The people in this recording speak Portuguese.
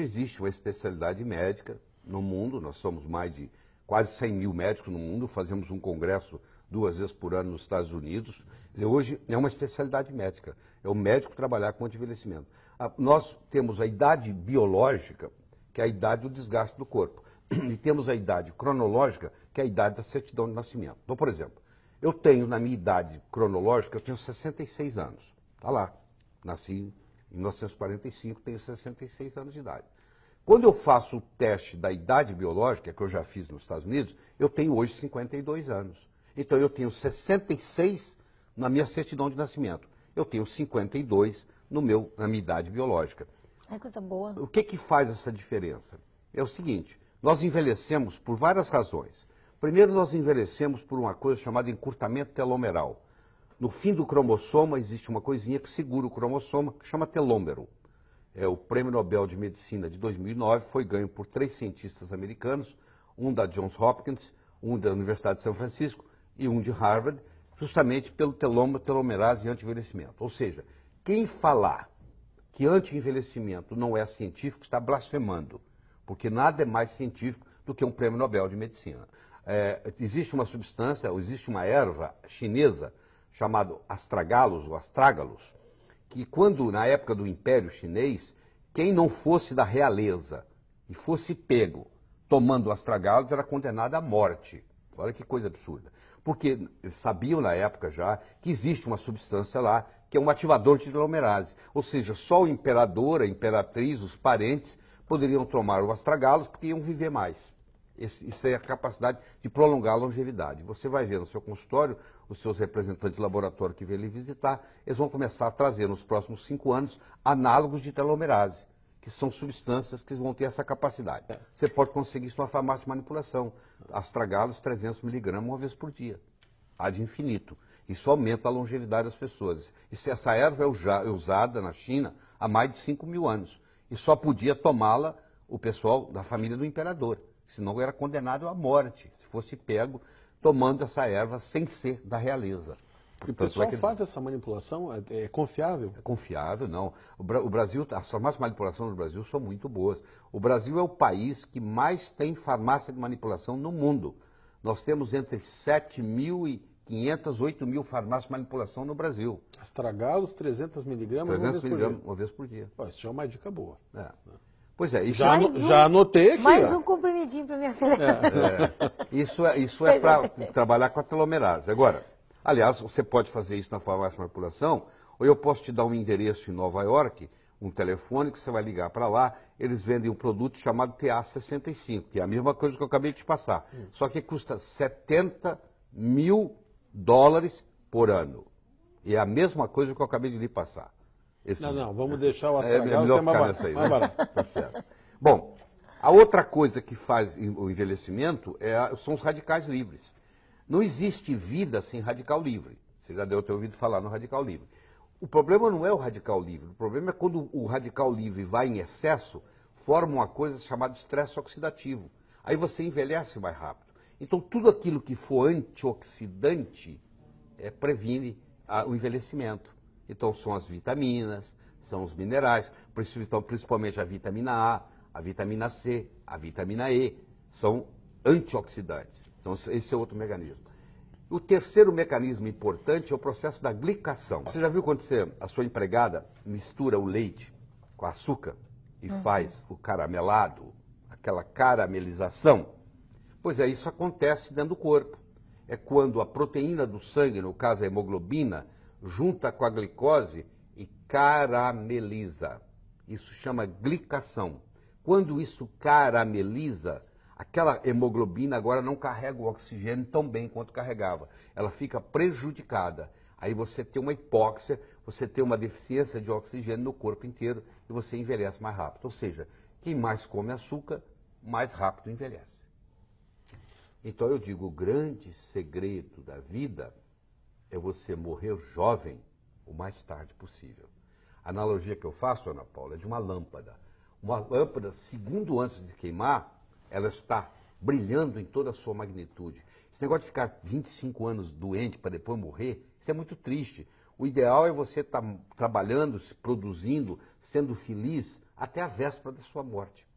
Existe uma especialidade médica no mundo, nós somos mais de quase 100 mil médicos no mundo, fazemos um congresso duas vezes por ano nos Estados Unidos. hoje é uma especialidade médica, é o médico trabalhar com envelhecimento. Ah, nós temos a idade biológica, que é a idade do desgaste do corpo, e temos a idade cronológica, que é a idade da certidão de nascimento. Então, por exemplo, eu tenho na minha idade cronológica, eu tenho 66 anos, está lá, nasci em 1945, tenho 66 anos de idade. Quando eu faço o teste da idade biológica, que eu já fiz nos Estados Unidos, eu tenho hoje 52 anos. Então eu tenho 66 na minha certidão de nascimento. Eu tenho 52 no meu, na minha idade biológica. É coisa boa. O que, que faz essa diferença? É o seguinte, nós envelhecemos por várias razões. Primeiro, nós envelhecemos por uma coisa chamada encurtamento telomeral. No fim do cromossoma existe uma coisinha que segura o cromossoma, que chama telômero. É, o Prêmio Nobel de Medicina de 2009 foi ganho por três cientistas americanos, um da Johns Hopkins, um da Universidade de São Francisco e um de Harvard, justamente pelo telômero, telomerase e anti-envelhecimento. Ou seja, quem falar que anti-envelhecimento não é científico está blasfemando, porque nada é mais científico do que um Prêmio Nobel de Medicina. É, existe uma substância, existe uma erva chinesa chamado astragalos ou astrágalos, que quando, na época do Império Chinês, quem não fosse da realeza e fosse pego tomando astragalos era condenado à morte. Olha que coisa absurda. Porque sabiam na época já que existe uma substância lá que é um ativador de telomerase. Ou seja, só o imperador, a imperatriz, os parentes poderiam tomar o astragalos porque iam viver mais. Esse, isso é a capacidade de prolongar a longevidade. Você vai ver no seu consultório, os seus representantes de laboratório que vêm lhe visitar, eles vão começar a trazer nos próximos cinco anos análogos de telomerase, que são substâncias que vão ter essa capacidade. É. Você pode conseguir isso numa farmácia de manipulação, astragalos 300 miligramas uma vez por dia, há de infinito. Isso aumenta a longevidade das pessoas. E essa erva é, é usada na China há mais de 5 mil anos. E só podia tomá-la o pessoal da família do imperador senão era condenado à morte, se fosse pego tomando essa erva sem ser da realeza. E o pessoal é que... faz essa manipulação? É, é, confiável? É confiável, não. O, Bra o Brasil, tá, as farmácias de manipulação do Brasil são muito boas. O Brasil é o país que mais tem farmácia de manipulação no mundo. Nós temos entre 7 mil e 500, 8 mil farmácias de manipulação no Brasil. Estragados, 300 miligramas 300 uma vez miligramas por dia. uma vez por dia. Ó, isso é uma dica boa. É. Né? Pois é, isso já, um, já anotei aqui. Mais ó. um comprimidinho para minha acelerar. É, é. Isso é, isso é para trabalhar com a telomerase. Agora, aliás, você pode fazer isso na farmácia de manipulação, ou eu posso te dar um endereço em Nova York, um telefone que você vai ligar para lá, eles vendem um produto chamado TA65, que é a mesma coisa que eu acabei de te passar. Hum. Só que custa 70 mil dólares por ano. E é a mesma coisa que eu acabei de lhe passar. Esses... Não, é não, vamos deixar o é, é astragal, é melhor ficar nessa aí, né? tá certo. Bom, a outra coisa que faz o envelhecimento é, são os radicais livres. Não existe vida sem radical livre. Você já deu ter ouvido falar no radical livre. O problema não é o radical livre, o problema é quando o radical livre vai em excesso, forma uma coisa chamada estresse oxidativo. Aí você envelhece mais rápido. Então tudo aquilo que for antioxidante é, previne a, o envelhecimento. Então são as vitaminas, são os minerais, então, principalmente a vitamina A, a vitamina C, a vitamina E, são antioxidantes. Então esse é outro mecanismo. O terceiro mecanismo importante é o processo da glicação. Você já viu quando você, a sua empregada mistura o leite com açúcar e uhum. faz o caramelado, aquela caramelização? Pois é, isso acontece dentro do corpo. É quando a proteína do sangue, no caso a hemoglobina, junta com a glicose e carameliza. Isso chama glicação. Quando isso carameliza, aquela hemoglobina agora não carrega o oxigênio tão bem quanto carregava. Ela fica prejudicada. Aí você tem uma hipóxia, você tem uma deficiência de oxigênio no corpo inteiro e você envelhece mais rápido. Ou seja, quem mais come açúcar, mais rápido envelhece. Então eu digo, o grande segredo da vida é você morrer jovem o mais tarde possível. A analogia que eu faço, Ana Paula, é de uma lâmpada. Uma lâmpada, segundo antes de queimar, ela está brilhando em toda a sua magnitude. Esse negócio de ficar 25 anos doente para depois morrer, isso é muito triste. O ideal é você estar tá trabalhando, se produzindo, sendo feliz até a véspera da sua morte.